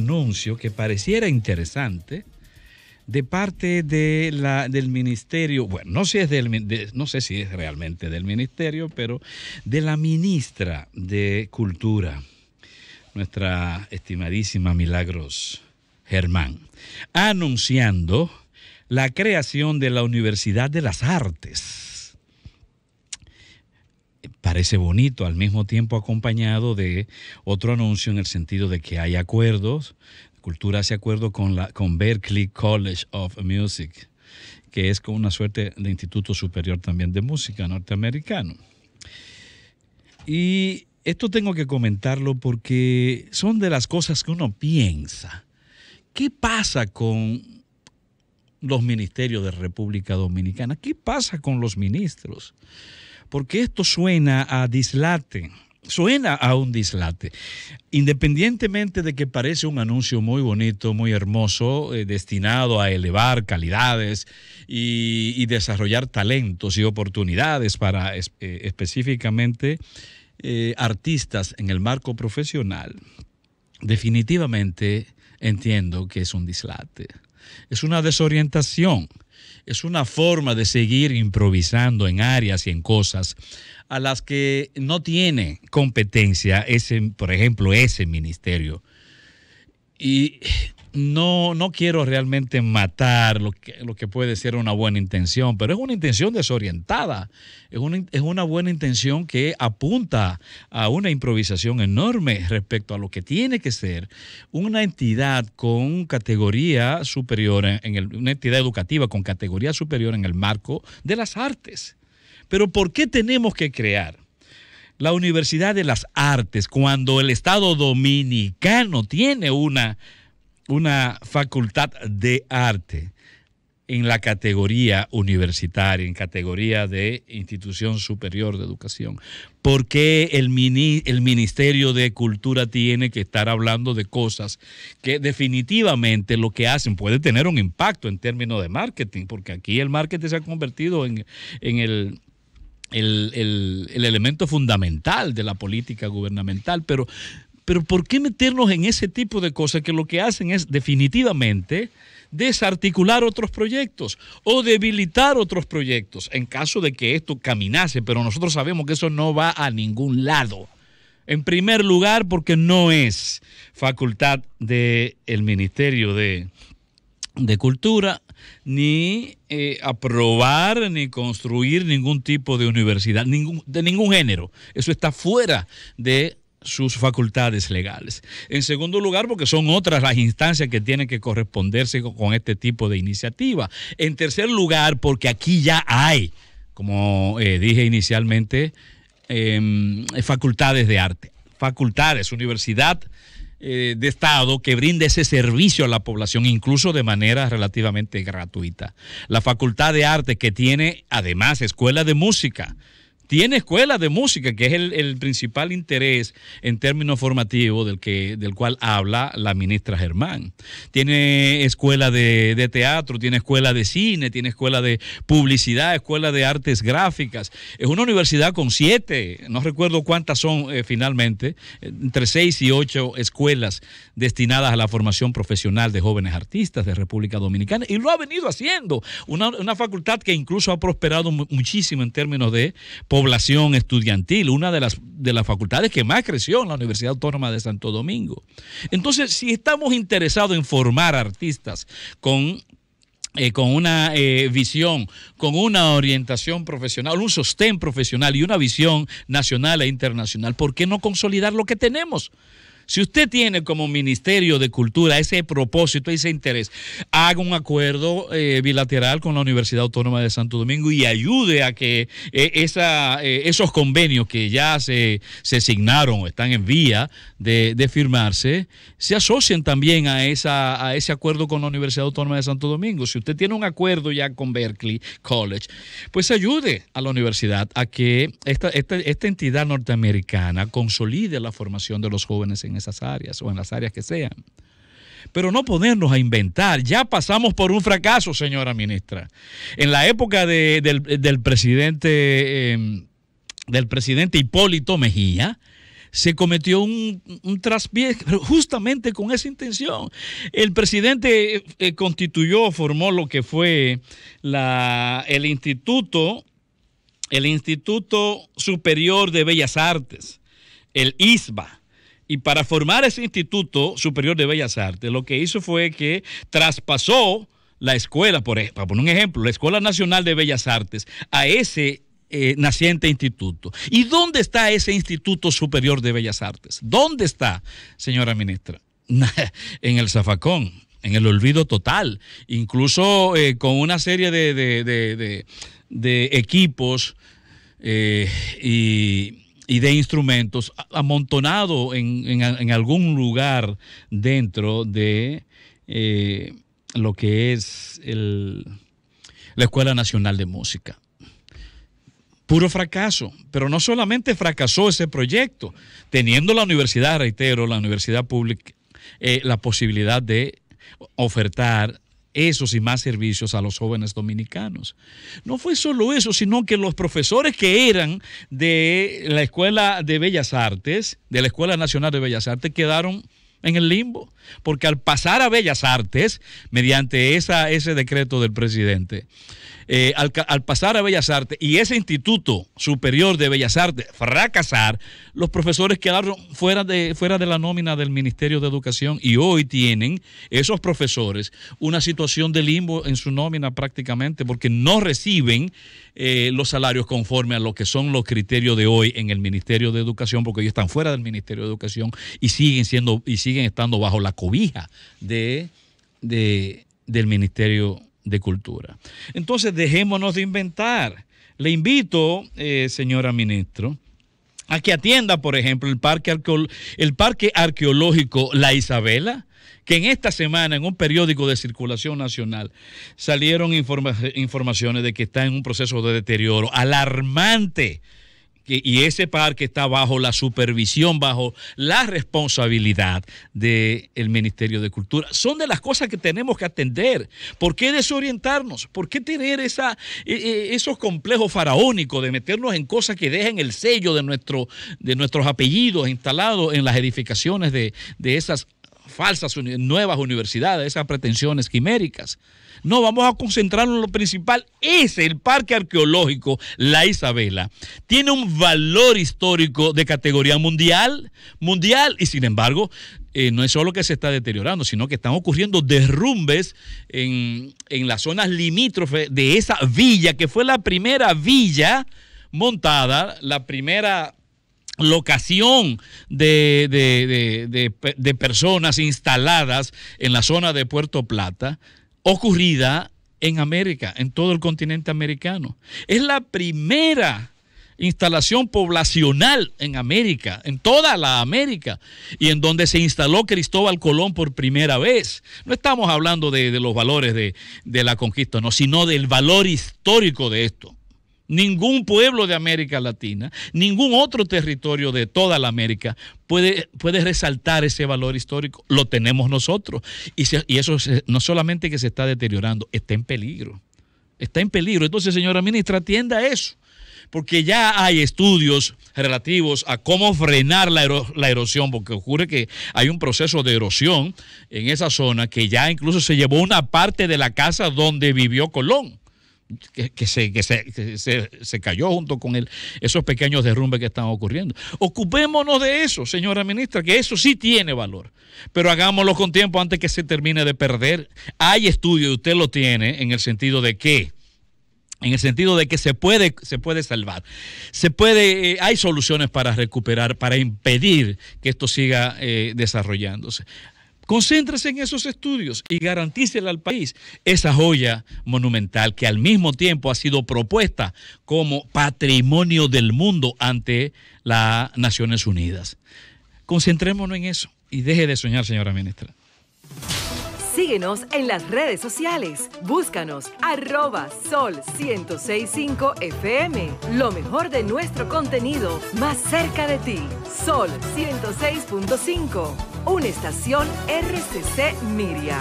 anuncio que pareciera interesante de parte de del ministerio, bueno, no sé, si es no sé si es realmente del ministerio, pero de la ministra de Cultura, nuestra estimadísima Milagros Germán, anunciando la creación de la Universidad de las Artes parece bonito, al mismo tiempo acompañado de otro anuncio en el sentido de que hay acuerdos, Cultura hace acuerdo con, la, con Berkeley College of Music, que es como una suerte de instituto superior también de música norteamericano. Y esto tengo que comentarlo porque son de las cosas que uno piensa. ¿Qué pasa con los ministerios de República Dominicana? ¿Qué pasa con los ministros? porque esto suena a dislate, suena a un dislate. Independientemente de que parece un anuncio muy bonito, muy hermoso, eh, destinado a elevar calidades y, desarrollar talentos y oportunidades para eh, específicamente eh, artistas en el marco profesional, definitivamente entiendo que es un dislate es una desorientación, es una forma de seguir improvisando en áreas y en cosas a las que no tiene competencia ese, por ejemplo, ese ministerio. Y no, no quiero realmente matar lo que, lo que puede ser una buena intención, pero es una intención desorientada, es una, buena intención que apunta a una improvisación enorme respecto a lo que tiene que ser una entidad con categoría superior, en el, una entidad educativa con categoría superior en el marco de las artes. Pero ¿por qué tenemos que crear? la Universidad de las Artes, cuando el Estado Dominicano tiene una una facultad de arte en la categoría universitaria, en categoría de institución superior de educación. ¿Por qué el, el, Ministerio de Cultura tiene que estar hablando de cosas que definitivamente lo que hacen puede tener un impacto en términos de marketing? Porque aquí el marketing se ha convertido en, en el, el elemento fundamental de la política gubernamental, pero pero ¿por qué meternos en ese tipo de cosas que lo que hacen es definitivamente desarticular otros proyectos o debilitar otros proyectos en caso de que esto caminase? Pero nosotros sabemos que eso no va a ningún lado. En primer lugar, porque no es facultad del Ministerio de, Cultura, ni eh, aprobar, ni construir ningún tipo de universidad, ningún, de ningún género. Eso está fuera de sus facultades legales. En segundo lugar, porque son otras las instancias que tienen que corresponderse con este tipo de iniciativa. En tercer lugar, porque aquí ya hay, como eh, dije inicialmente, em, facultades de arte, facultades, universidad eh, de Estado que brinde ese servicio a la población, incluso de manera relativamente gratuita. La Facultad de Arte que tiene además escuela de música tiene escuela de música, que es el, principal interés en términos formativos del, del cual habla la ministra Germán. Tiene escuela de, teatro, tiene escuela de cine, tiene escuela de publicidad, escuela de artes gráficas. Es una universidad con siete, no recuerdo cuántas son eh, finalmente, entre seis y ocho escuelas destinadas a la formación profesional de jóvenes artistas de República Dominicana. Y lo ha venido haciendo. Una, una facultad que incluso ha prosperado muchísimo en términos de población estudiantil, una de las, de las facultades que más creció en la Universidad Autónoma de Santo Domingo. Entonces, si estamos interesados en formar artistas con eh, con una eh, visión, con una orientación profesional, un sostén profesional y una visión nacional e internacional, ¿por qué no consolidar lo que tenemos? Si usted tiene como Ministerio de Cultura ese propósito, ese interés, haga un acuerdo eh, bilateral con la Universidad Autónoma de Santo Domingo y ayude a que eh, eh, esos convenios que ya se, se o están en vía de, firmarse, se asocien también a, esa, a ese acuerdo con la Universidad Autónoma de Santo Domingo. Si usted tiene un acuerdo ya con Berkeley College, pues ayude a la universidad a que esta, esta, esta entidad norteamericana consolide la formación de los jóvenes en esas áreas o en las áreas que sean. Pero no ponernos a inventar. Ya pasamos por un fracaso, señora ministra. En la época del, presidente, em, del presidente Hipólito Mejía, se cometió un, un traspié justamente con esa intención. El presidente eh, eh, constituyó, formó lo que fue la, el instituto, el Instituto Superior de Bellas Artes, el ISBA y para formar ese Instituto Superior de Bellas Artes, lo que hizo fue que traspasó la escuela, por, e, para poner un ejemplo, la Escuela Nacional de Bellas Artes, a ese eh, naciente instituto. ¿Y dónde está ese Instituto Superior de Bellas Artes? ¿Dónde está, señora ministra? en el zafacón, en el olvido total, incluso eh, con una serie de, equipos eh, y y de instrumentos amontonado en, en, algún lugar dentro de eh, lo que es la Escuela Nacional de Música. Puro fracaso, pero no solamente fracasó ese proyecto, teniendo la universidad, reitero, la universidad pública, eh, la posibilidad de ofertar esos y más servicios a los jóvenes dominicanos. No fue solo eso, sino que los profesores que eran de la Escuela de Bellas Artes, de la Escuela Nacional de Bellas Artes, quedaron en el limbo, porque al pasar a Bellas Artes, mediante ese decreto del presidente, eh, al, pasar a Bellas Artes y ese Instituto Superior de Bellas Artes fracasar, los profesores quedaron fuera de, fuera de la nómina del Ministerio de Educación y hoy tienen esos profesores una situación de limbo en su nómina prácticamente porque no reciben eh, los salarios conforme a lo que son los criterios de hoy en el Ministerio de Educación porque ellos están fuera del Ministerio de Educación y siguen siendo y siguen estando bajo la cobija de, de del Ministerio de Cultura. Entonces, dejémonos de inventar. Le invito, eh, señora ministro, a que atienda, por ejemplo, el parque, el parque arqueológico La Isabela, que en esta semana en un periódico de circulación nacional salieron informaciones de que está en un proceso de deterioro alarmante y ese parque está bajo la supervisión, bajo la responsabilidad del Ministerio de Cultura. Son de las cosas que tenemos que atender. ¿Por qué desorientarnos? ¿Por qué tener esa, e, e, esos complejos faraónicos de meternos en cosas que dejen el sello de, de nuestros apellidos instalados en las edificaciones de, de esas falsas nuevas universidades, esas pretensiones quiméricas. No, vamos a concentrarnos en lo principal. Es el Parque Arqueológico La Isabela. Tiene un valor histórico de categoría mundial, mundial, y sin embargo, eh, no es solo que se está deteriorando, sino que están ocurriendo derrumbes en, en las zonas limítrofes de esa villa, que fue la primera villa montada, la primera locación de, personas instaladas en la zona de Puerto Plata ocurrida en América, en todo el continente americano. Es la primera instalación poblacional en América, en toda la América, y en donde se instaló Cristóbal Colón por primera vez. No estamos hablando de, los valores de la conquista, no, sino del valor histórico de esto. Ningún pueblo de América Latina, ningún otro territorio de toda la América puede, puede resaltar ese valor histórico. Lo tenemos nosotros. Y, eso no solamente que se está deteriorando, está en peligro. Está en peligro. Entonces, señora ministra, atienda eso. Porque ya hay estudios relativos a cómo frenar la, la, erosión, porque ocurre que hay un proceso de erosión en esa zona que ya incluso se llevó una parte de la casa donde vivió Colón que, se, se, cayó junto con él, esos pequeños derrumbes que están ocurriendo. Ocupémonos de eso, señora ministra, que eso sí tiene valor, pero hagámoslo con tiempo antes que se termine de perder. Hay estudio, usted lo tiene, en el sentido de que... En el sentido de que se puede, se puede salvar. Se puede, eh, hay soluciones para recuperar, para impedir que esto siga eh, desarrollándose. Concéntrese en esos estudios y garantícele al país esa joya monumental que al mismo tiempo ha sido propuesta como patrimonio del mundo ante las Naciones Unidas. Concentrémonos en eso y deje de soñar, señora ministra. Síguenos en las redes sociales. Búscanos arroba sol 1065 FM. Lo mejor de nuestro contenido más cerca de ti. Sol 106.5, una estación RCC Miria.